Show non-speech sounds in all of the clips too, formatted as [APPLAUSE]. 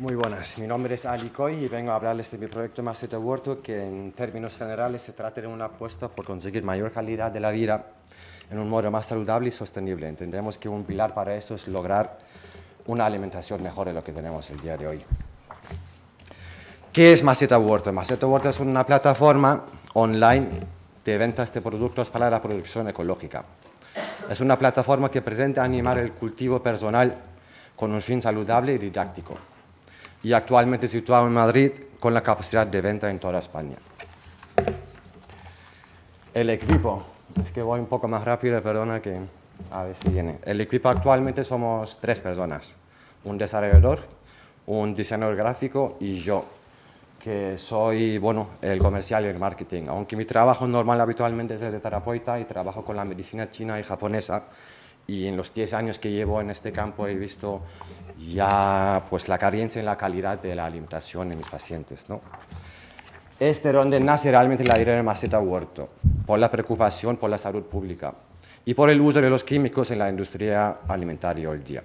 Muy buenas, mi nombre es Ali Coy y vengo a hablarles de mi proyecto Maceta Huerto, que en términos generales se trata de una apuesta por conseguir mayor calidad de la vida en un modo más saludable y sostenible. Entendemos que un pilar para esto es lograr una alimentación mejor de lo que tenemos el día de hoy. ¿Qué es Maceta Huerto? Maceta Huerto es una plataforma online de ventas de productos para la producción ecológica. Es una plataforma que pretende animar el cultivo personal con un fin saludable y didáctico y actualmente situado en Madrid con la capacidad de venta en toda España. El equipo, es que voy un poco más rápido, perdona que a ver si viene. El equipo actualmente somos tres personas, un desarrollador, un diseñador gráfico y yo, que soy, bueno, el comercial y el marketing. Aunque mi trabajo normal habitualmente es el de terapeuta y trabajo con la medicina china y japonesa, y en los 10 años que llevo en este campo he visto ya pues la carencia en la calidad de la alimentación en mis pacientes. ¿no? Este donde nace realmente la idea de Maceta Huerto, por la preocupación por la salud pública y por el uso de los químicos en la industria alimentaria hoy día.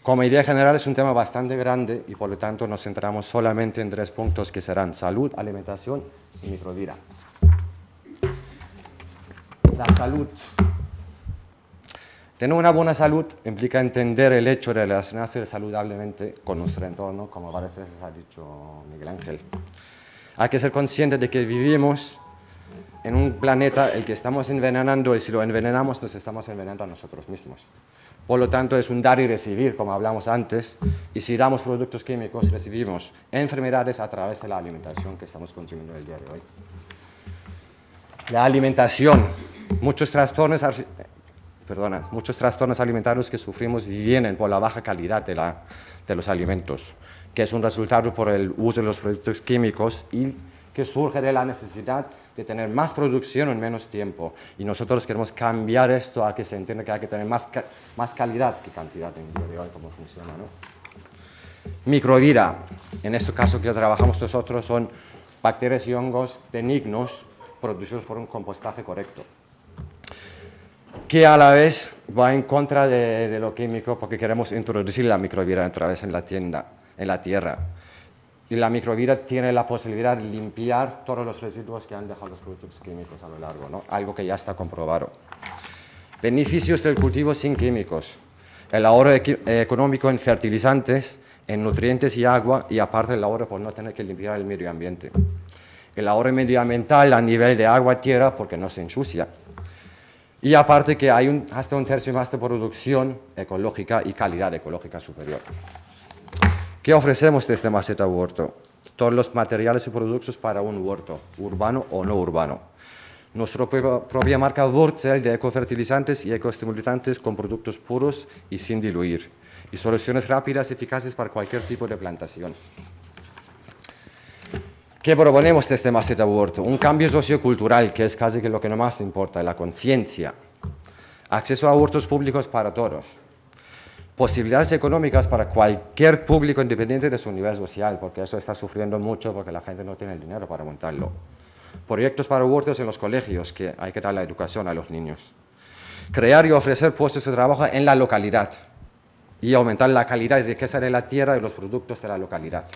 Como idea general es un tema bastante grande y por lo tanto nos centramos solamente en tres puntos que serán salud, alimentación y microvida. La salud Tener una buena salud implica entender el hecho de relacionarse saludablemente con nuestro entorno, como varias veces ha dicho Miguel Ángel. Hay que ser conscientes de que vivimos en un planeta el que estamos envenenando y si lo envenenamos nos estamos envenenando a nosotros mismos. Por lo tanto, es un dar y recibir, como hablamos antes, y si damos productos químicos, recibimos enfermedades a través de la alimentación que estamos consumiendo el día de hoy. La alimentación. Muchos trastornos muchos trastornos alimentarios que sufrimos vienen por la baja calidad de, los alimentos, que es un resultado por el uso de los productos químicos y que surge de la necesidad de tener más producción en menos tiempo. Y nosotros queremos cambiar esto a que se entienda que hay que tener más, calidad que cantidad en el de cómo funciona. ¿no? en este caso que trabajamos nosotros, son bacterias y hongos benignos producidos por un compostaje correcto que a la vez va en contra de, lo químico porque queremos introducir la microvira otra vez en la, tienda, en la tierra. Y la microvira tiene la posibilidad de limpiar todos los residuos que han dejado los productos químicos a lo largo, ¿no? algo que ya está comprobado. Beneficios del cultivo sin químicos. El ahorro económico en fertilizantes, en nutrientes y agua, y aparte el ahorro por no tener que limpiar el medio ambiente. El ahorro medioambiental a nivel de agua-tierra y porque no se ensucia. Y aparte que hay un, hasta un tercio más de producción ecológica y calidad ecológica superior. ¿Qué ofrecemos desde Maceta Huerto? Todos los materiales y productos para un huerto, urbano o no urbano. Nuestra propia marca Wurzel de ecofertilizantes y ecoestimulantes con productos puros y sin diluir. Y soluciones rápidas y eficaces para cualquier tipo de plantación. ¿Qué proponemos este desde de Aborto? Un cambio sociocultural, que es casi que lo que no más importa, la conciencia. Acceso a abortos públicos para todos. Posibilidades económicas para cualquier público independiente de su nivel social, porque eso está sufriendo mucho porque la gente no tiene el dinero para montarlo. Proyectos para abortos en los colegios, que hay que dar la educación a los niños. Crear y ofrecer puestos de trabajo en la localidad y aumentar la calidad y riqueza de la tierra y los productos de la localidad.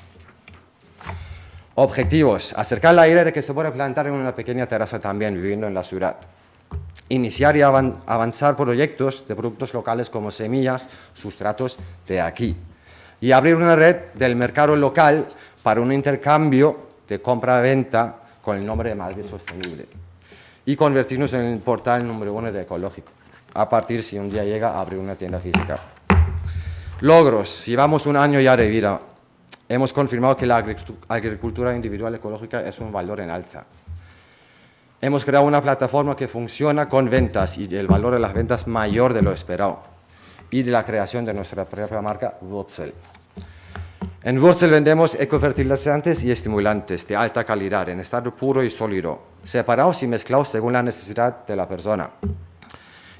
Objetivos. Acercar la idea de que se puede plantar en una pequeña terraza también viviendo en la ciudad. Iniciar y avanzar proyectos de productos locales como semillas, sustratos de aquí. Y abrir una red del mercado local para un intercambio de compra-venta con el nombre de Madrid Sostenible. Y convertirnos en el portal número uno de ecológico. A partir, si un día llega, abrir una tienda física. Logros. Llevamos un año ya de vida hemos confirmado que la agricultura individual ecológica es un valor en alza. Hemos creado una plataforma que funciona con ventas y el valor de las ventas mayor de lo esperado y de la creación de nuestra propia marca Wurzel. En Wurzel vendemos ecofertilizantes y estimulantes de alta calidad en estado puro y sólido, separados y mezclados según la necesidad de la persona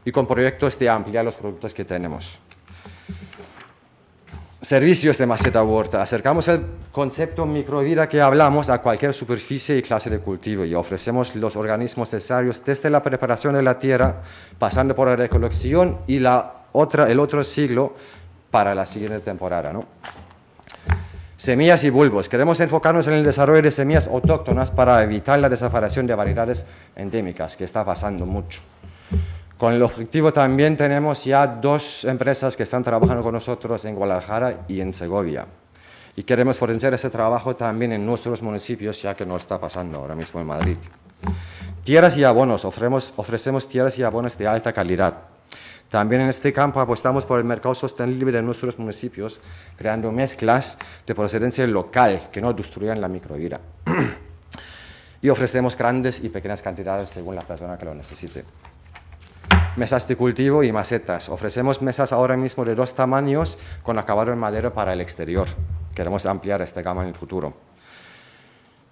y con proyectos de ampliar los productos que tenemos. Servicios de maceta huerta. Acercamos el concepto microvida que hablamos a cualquier superficie y clase de cultivo y ofrecemos los organismos necesarios desde la preparación de la tierra, pasando por la recolección y la otra, el otro siglo para la siguiente temporada. ¿no? Semillas y bulbos. Queremos enfocarnos en el desarrollo de semillas autóctonas para evitar la desaparición de variedades endémicas, que está pasando mucho. Con el objetivo también tenemos ya dos empresas que están trabajando con nosotros en Guadalajara y en Segovia. Y queremos potenciar ese trabajo también en nuestros municipios, ya que no está pasando ahora mismo en Madrid. Tierras y abonos. Ofrecemos, ofrecemos tierras y abonos de alta calidad. También en este campo apostamos por el mercado sostenible de nuestros municipios, creando mezclas de procedencia local que no destruyan la microvida. [CLEARS THROAT] y ofrecemos grandes y pequeñas cantidades según la persona que lo necesite mesas de cultivo y macetas. Ofrecemos mesas ahora mismo de dos tamaños con acabado en madera para el exterior. Queremos ampliar esta gama en el futuro.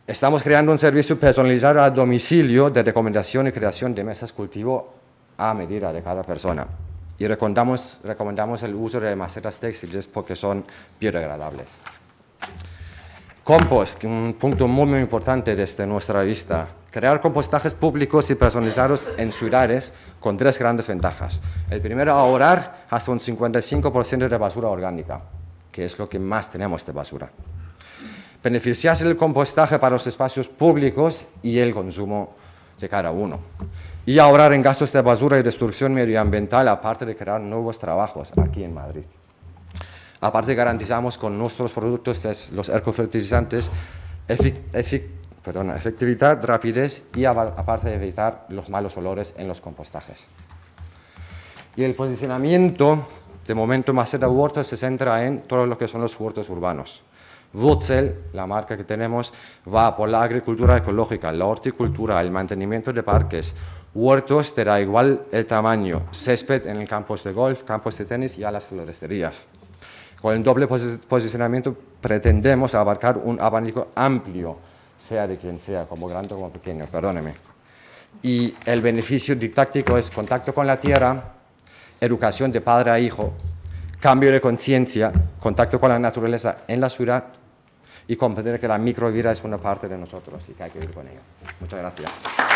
Estamos creando un servicio personalizado a domicilio de recomendación y creación de mesas cultivo a medida de cada persona. Y recomendamos, el uso de macetas textiles porque son biodegradables. Compost, un punto muy, muy importante desde nuestra vista crear compostajes públicos y personalizados en ciudades con tres grandes ventajas. El primero, ahorrar hasta un 55% de basura orgánica, que es lo que más tenemos de basura. Beneficiarse del compostaje para los espacios públicos y el consumo de cada uno. Y ahorrar en gastos de basura y destrucción medioambiental, aparte de crear nuevos trabajos aquí en Madrid. Aparte garantizamos con nuestros productos, los ecofertilizantes, efic perdona, efectividad, rapidez y aparte de evitar los malos olores en los compostajes. Y el posicionamiento, de momento Maceta Huertos se centra en todo lo que son los huertos urbanos. Wurzel, la marca que tenemos, va por la agricultura ecológica, la horticultura, el mantenimiento de parques. Huertos te da igual el tamaño, césped en el campos de golf, campos de tenis y a las floresterías. Con el doble posicionamiento pretendemos abarcar un abanico amplio sea de quien sea, como grande o como pequeño, perdóneme. Y el beneficio didáctico es contacto con la tierra, educación de padre a hijo, cambio de conciencia, contacto con la naturaleza en la ciudad y comprender que la microvira es una parte de nosotros y que hay que vivir con ella. Muchas gracias.